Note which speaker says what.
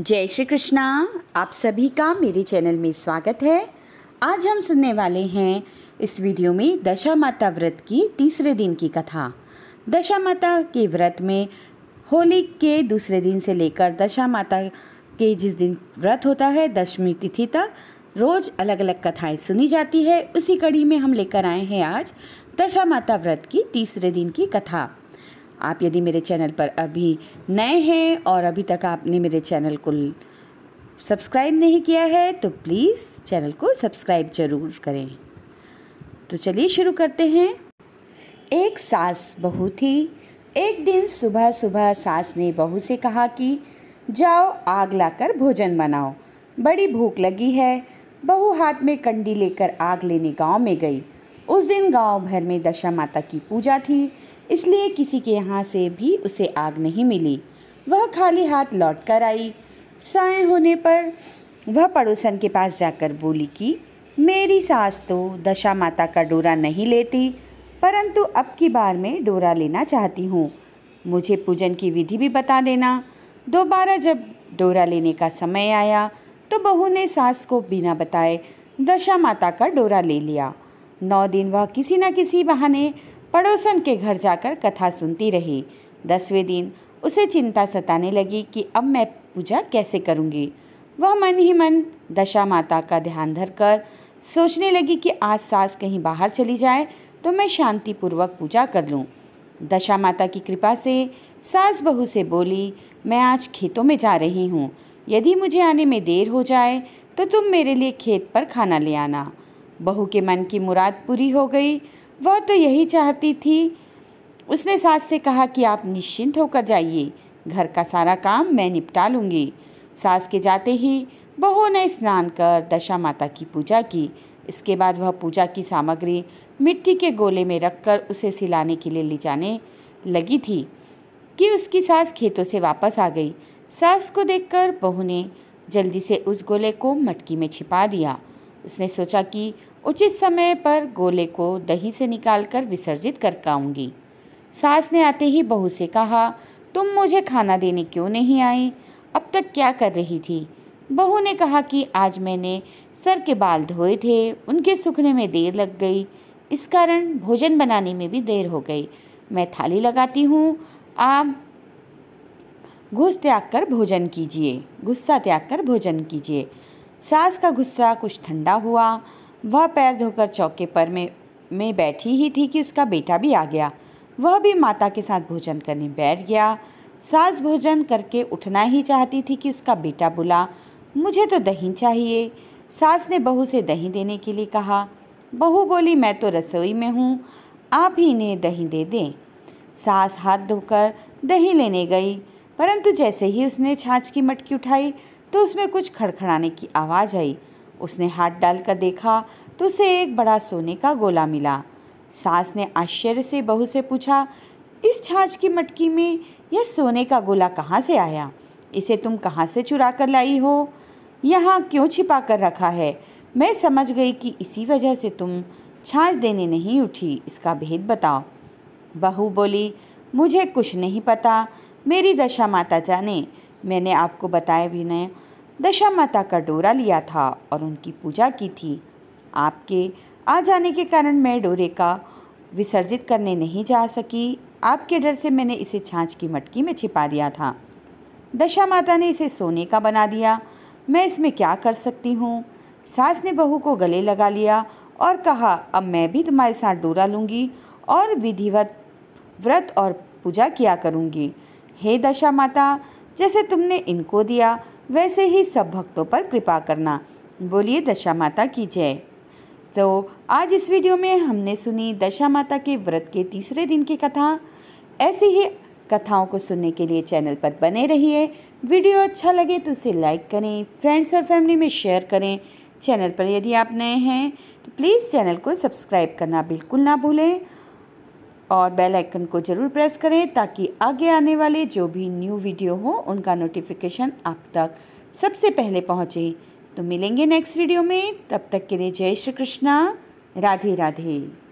Speaker 1: जय श्री कृष्णा आप सभी का मेरे चैनल में स्वागत है आज हम सुनने वाले हैं इस वीडियो में दशा माता व्रत की तीसरे दिन की कथा दशा माता के व्रत में होली के दूसरे दिन से लेकर दशा माता के जिस दिन व्रत होता है दशमी तिथि तक रोज़ अलग अलग कथाएं सुनी जाती है उसी कड़ी में हम लेकर आए हैं आज दशा माता व्रत की तीसरे दिन की कथा आप यदि मेरे चैनल पर अभी नए हैं और अभी तक आपने मेरे चैनल को सब्सक्राइब नहीं किया है तो प्लीज़ चैनल को सब्सक्राइब ज़रूर करें तो चलिए शुरू करते हैं एक सास बहू थी एक दिन सुबह सुबह सास ने बहू से कहा कि जाओ आग लाकर भोजन बनाओ बड़ी भूख लगी है बहू हाथ में कंडी लेकर आग लेने गांव में गई उस दिन गांव भर में दशा माता की पूजा थी इसलिए किसी के यहाँ से भी उसे आग नहीं मिली वह खाली हाथ लौट कर आई साय होने पर वह पड़ोसन के पास जाकर बोली कि मेरी सास तो दशा माता का डोरा नहीं लेती परंतु अब की बार में डोरा लेना चाहती हूँ मुझे पूजन की विधि भी बता देना दोबारा जब डोरा लेने का समय आया तो बहू ने सास को बिना बताए दशा माता का डोरा ले लिया नौ दिन वह किसी न किसी बहाने पड़ोसन के घर जाकर कथा सुनती रही दसवें दिन उसे चिंता सताने लगी कि अब मैं पूजा कैसे करूँगी वह मन ही मन दशा माता का ध्यान धरकर सोचने लगी कि आज सास कहीं बाहर चली जाए तो मैं शांतिपूर्वक पूजा कर लूँ दशा माता की कृपा से सास बहू से बोली मैं आज खेतों में जा रही हूँ यदि मुझे आने में देर हो जाए तो तुम मेरे लिए खेत पर खाना ले आना बहू के मन की मुराद पूरी हो गई वह तो यही चाहती थी उसने सास से कहा कि आप निश्चिंत होकर जाइए घर का सारा काम मैं निपटा लूँगी सास के जाते ही बहू ने स्नान कर दशा माता की पूजा की इसके बाद वह पूजा की सामग्री मिट्टी के गोले में रखकर उसे सिलाने के लिए ले जाने लगी थी कि उसकी सास खेतों से वापस आ गई सास को देखकर बहू ने जल्दी से उस गोले को मटकी में छिपा दिया उसने सोचा कि उचित समय पर गोले को दही से निकालकर विसर्जित कर पाऊंगी सास ने आते ही बहू से कहा तुम मुझे खाना देने क्यों नहीं आई अब तक क्या कर रही थी बहू ने कहा कि आज मैंने सर के बाल धोए थे उनके सूखने में देर लग गई इस कारण भोजन बनाने में भी देर हो गई मैं थाली लगाती हूँ आप घूस त्याग कर भोजन कीजिए गुस्सा त्याग कर भोजन कीजिए सास का गुस्सा कुछ ठंडा हुआ वह पैर धोकर चौके पर में में बैठी ही थी कि उसका बेटा भी आ गया वह भी माता के साथ भोजन करने बैठ गया सास भोजन करके उठना ही चाहती थी कि उसका बेटा बोला मुझे तो दही चाहिए सास ने बहू से दही देने के लिए कहा बहू बोली मैं तो रसोई में हूँ आप ही इन्हें दही दे दें सास हाथ धोकर दही लेने गई परंतु जैसे ही उसने छाछ की मटकी उठाई तो उसमें कुछ खड़खड़ाने की आवाज़ आई उसने हाथ डालकर देखा तो उसे एक बड़ा सोने का गोला मिला सास ने आश्चर्य से बहू से पूछा इस छाछ की मटकी में यह सोने का गोला कहाँ से आया इसे तुम कहाँ से चुरा कर लाई हो यहाँ क्यों छिपा कर रखा है मैं समझ गई कि इसी वजह से तुम छाछ देने नहीं उठी इसका भेद बताओ बहू बोली मुझे कुछ नहीं पता मेरी दशा माता जाने मैंने आपको बताया विनय दशा माता का डोरा लिया था और उनकी पूजा की थी आपके आ जाने के कारण मैं डोरे का विसर्जित करने नहीं जा सकी आपके डर से मैंने इसे छाछ की मटकी में छिपा दिया था दशा माता ने इसे सोने का बना दिया मैं इसमें क्या कर सकती हूँ सास ने बहू को गले लगा लिया और कहा अब मैं भी तुम्हारे साथ डोरा लूँगी और विधिवत व्रत और पूजा किया करूँगी हे दशा माता जैसे तुमने इनको दिया वैसे ही सब भक्तों पर कृपा करना बोलिए दशा माता की जय तो आज इस वीडियो में हमने सुनी दशा माता के व्रत के तीसरे दिन की कथा ऐसी ही कथाओं को सुनने के लिए चैनल पर बने रहिए वीडियो अच्छा लगे तो उसे लाइक करें फ्रेंड्स और फैमिली में शेयर करें चैनल पर यदि आप नए हैं तो प्लीज़ चैनल को सब्सक्राइब करना बिल्कुल ना भूलें और बेल आइकन को ज़रूर प्रेस करें ताकि आगे आने वाले जो भी न्यू वीडियो हो उनका नोटिफिकेशन आप तक सबसे पहले पहुँचे तो मिलेंगे नेक्स्ट वीडियो में तब तक के लिए जय श्री कृष्णा राधे राधे